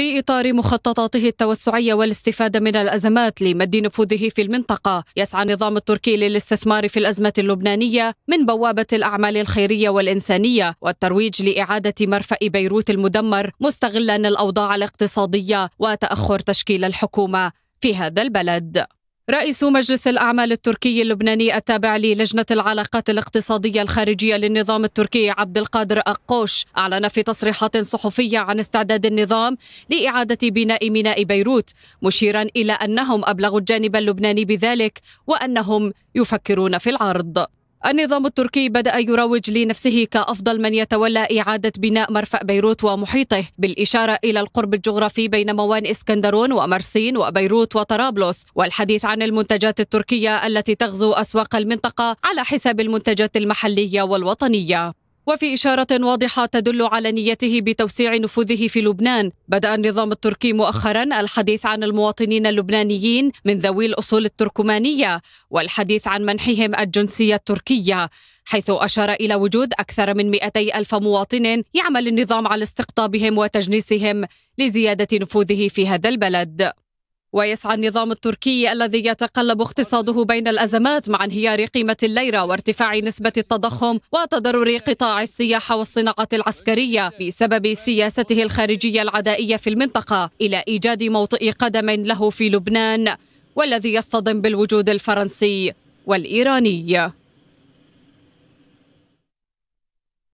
في إطار مخططاته التوسعية والاستفادة من الأزمات لمد نفوذه في المنطقة يسعى النظام التركي للاستثمار في الأزمة اللبنانية من بوابة الأعمال الخيرية والإنسانية والترويج لإعادة مرفأ بيروت المدمر مستغلا الأوضاع الاقتصادية وتأخر تشكيل الحكومة في هذا البلد رئيس مجلس الأعمال التركي اللبناني التابع للجنة العلاقات الاقتصادية الخارجية للنظام التركي عبد القادر أقوش أعلن في تصريحات صحفية عن استعداد النظام لإعادة بناء ميناء بيروت مشيرا إلى أنهم أبلغوا الجانب اللبناني بذلك وأنهم يفكرون في العرض النظام التركي بدأ يروج لنفسه كأفضل من يتولى إعادة بناء مرفأ بيروت ومحيطه بالإشارة إلى القرب الجغرافي بين موان إسكندرون ومرسين وبيروت وطرابلس والحديث عن المنتجات التركية التي تغزو أسواق المنطقة على حساب المنتجات المحلية والوطنية وفي إشارة واضحة تدل على نيته بتوسيع نفوذه في لبنان بدأ النظام التركي مؤخرا الحديث عن المواطنين اللبنانيين من ذوي الأصول التركمانية والحديث عن منحهم الجنسية التركية حيث أشار إلى وجود أكثر من 200 ألف مواطن يعمل النظام على استقطابهم وتجنيسهم لزيادة نفوذه في هذا البلد ويسعى النظام التركي الذي يتقلب اقتصاده بين الازمات مع انهيار قيمه الليره وارتفاع نسبه التضخم وتضرر قطاع السياحه والصناعه العسكريه بسبب سياسته الخارجيه العدائيه في المنطقه الى ايجاد موطئ قدم له في لبنان والذي يصطدم بالوجود الفرنسي والايراني